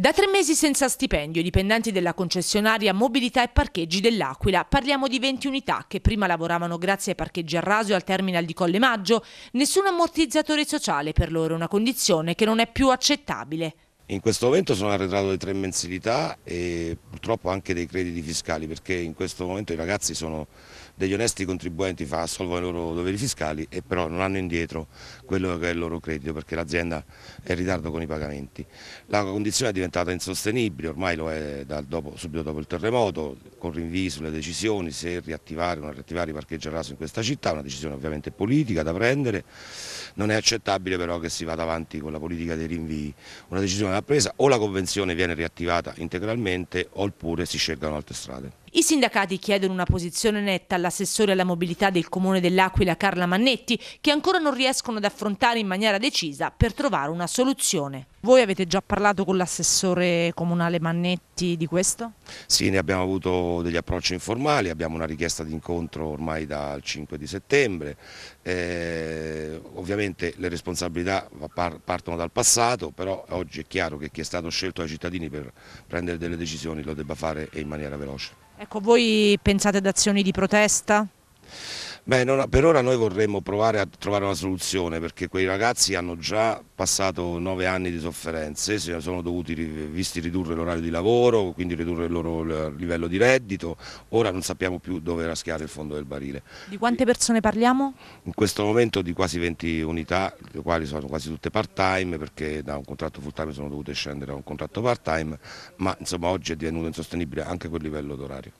Da tre mesi senza stipendio, i dipendenti della concessionaria Mobilità e Parcheggi dell'Aquila, parliamo di 20 unità che prima lavoravano grazie ai parcheggi a raso e al terminal di Colle Maggio, nessun ammortizzatore sociale per loro, una condizione che non è più accettabile. In questo momento sono arretrato di tre mensilità e purtroppo anche dei crediti fiscali perché in questo momento i ragazzi sono degli onesti contribuenti, fa, assolvono i loro doveri fiscali e però non hanno indietro quello che è il loro credito perché l'azienda è in ritardo con i pagamenti. La condizione è diventata insostenibile, ormai lo è dopo, subito dopo il terremoto, con rinvii sulle decisioni se riattivare o non riattivare i parcheggi a raso in questa città, una decisione ovviamente politica da prendere, non è accettabile però che si vada avanti con la politica dei rinvii, una decisione va presa o la convenzione viene riattivata integralmente o oppure si scelgano altre strade. I sindacati chiedono una posizione netta all'assessore alla mobilità del comune dell'Aquila Carla Mannetti, che ancora non riescono ad affrontare in maniera decisa per trovare una soluzione. Voi avete già parlato con l'assessore comunale Mannetti di questo? Sì, ne abbiamo avuto degli approcci informali, abbiamo una richiesta di incontro ormai dal 5 di settembre, eh, ovviamente le responsabilità partono dal passato, però oggi è chiaro che chi è stato scelto dai cittadini per prendere delle decisioni lo debba fare in maniera veloce. Ecco, voi pensate ad azioni di protesta? Beh, non, per ora noi vorremmo provare a trovare una soluzione perché quei ragazzi hanno già passato nove anni di sofferenze, si sono dovuti visti ridurre l'orario di lavoro, quindi ridurre il loro livello di reddito, ora non sappiamo più dove raschiare il fondo del barile. Di quante persone parliamo? In questo momento di quasi 20 unità, le quali sono quasi tutte part time perché da un contratto full time sono dovute scendere a un contratto part time, ma insomma oggi è divenuto insostenibile anche quel livello d'orario.